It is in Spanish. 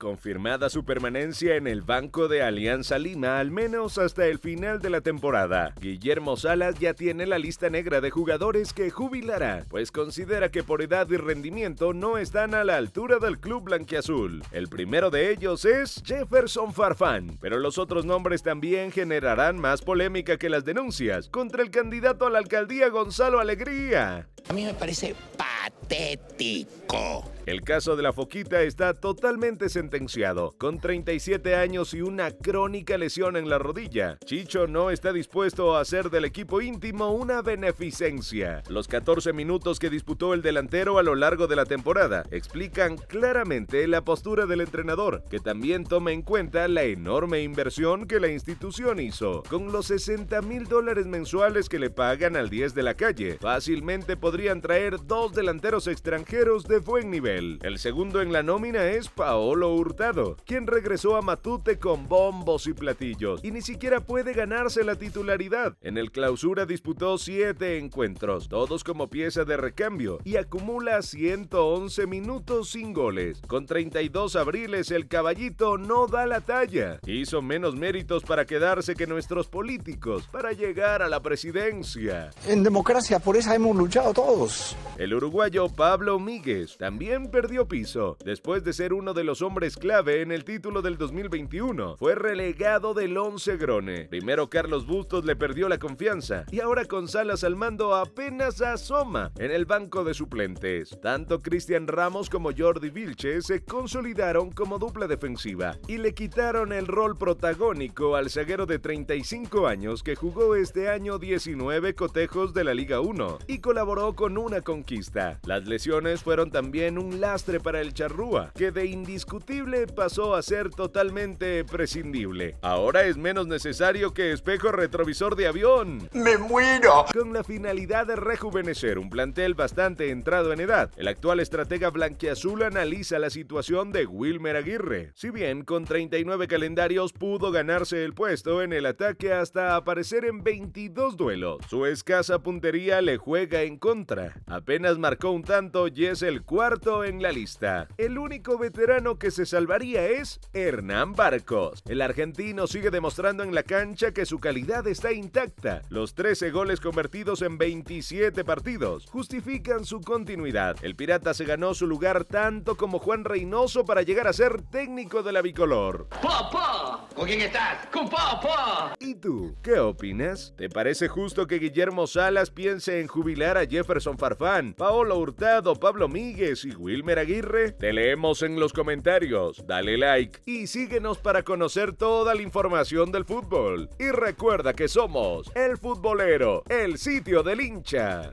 Confirmada su permanencia en el banco de Alianza Lima al menos hasta el final de la temporada. Guillermo Salas ya tiene la lista negra de jugadores que jubilará, pues considera que por edad y rendimiento no están a la altura del club blanquiazul. El primero de ellos es Jefferson Farfán, pero los otros nombres también generarán más polémica que las denuncias contra el candidato a la alcaldía Gonzalo Alegría. A mí me parece pat el caso de la foquita está totalmente sentenciado, con 37 años y una crónica lesión en la rodilla. Chicho no está dispuesto a hacer del equipo íntimo una beneficencia. Los 14 minutos que disputó el delantero a lo largo de la temporada explican claramente la postura del entrenador, que también toma en cuenta la enorme inversión que la institución hizo. Con los 60 mil dólares mensuales que le pagan al 10 de la calle, fácilmente podrían traer dos delanteros extranjeros de buen nivel. El segundo en la nómina es Paolo Hurtado, quien regresó a Matute con bombos y platillos y ni siquiera puede ganarse la titularidad. En el clausura disputó siete encuentros, todos como pieza de recambio, y acumula 111 minutos sin goles. Con 32 abriles el caballito no da la talla. Hizo menos méritos para quedarse que nuestros políticos, para llegar a la presidencia. En democracia por esa hemos luchado todos. El uruguayo Pablo Míguez también perdió piso. Después de ser uno de los hombres clave en el título del 2021, fue relegado del 11 Grone. Primero Carlos Bustos le perdió la confianza y ahora con Salas al mando apenas asoma en el banco de suplentes. Tanto Cristian Ramos como Jordi Vilche se consolidaron como dupla defensiva y le quitaron el rol protagónico al zaguero de 35 años que jugó este año 19 cotejos de la Liga 1 y colaboró con una conquista. La las lesiones fueron también un lastre para el charrúa, que de indiscutible pasó a ser totalmente prescindible. Ahora es menos necesario que espejo retrovisor de avión. ¡Me muero! Con la finalidad de rejuvenecer un plantel bastante entrado en edad, el actual estratega blanquiazul analiza la situación de Wilmer Aguirre. Si bien con 39 calendarios pudo ganarse el puesto en el ataque hasta aparecer en 22 duelos, su escasa puntería le juega en contra. Apenas marcó un tanto y es el cuarto en la lista. El único veterano que se salvaría es Hernán Barcos. El argentino sigue demostrando en la cancha que su calidad está intacta. Los 13 goles convertidos en 27 partidos justifican su continuidad. El Pirata se ganó su lugar tanto como Juan Reynoso para llegar a ser técnico de la bicolor. ¿Con quién estás? ¡Con ¿Y tú? ¿Qué opinas? ¿Te parece justo que Guillermo Salas piense en jubilar a Jefferson Farfán, Paolo Ur Pablo Míguez y Wilmer Aguirre? Te leemos en los comentarios, dale like y síguenos para conocer toda la información del fútbol. Y recuerda que somos El Futbolero, el sitio del hincha.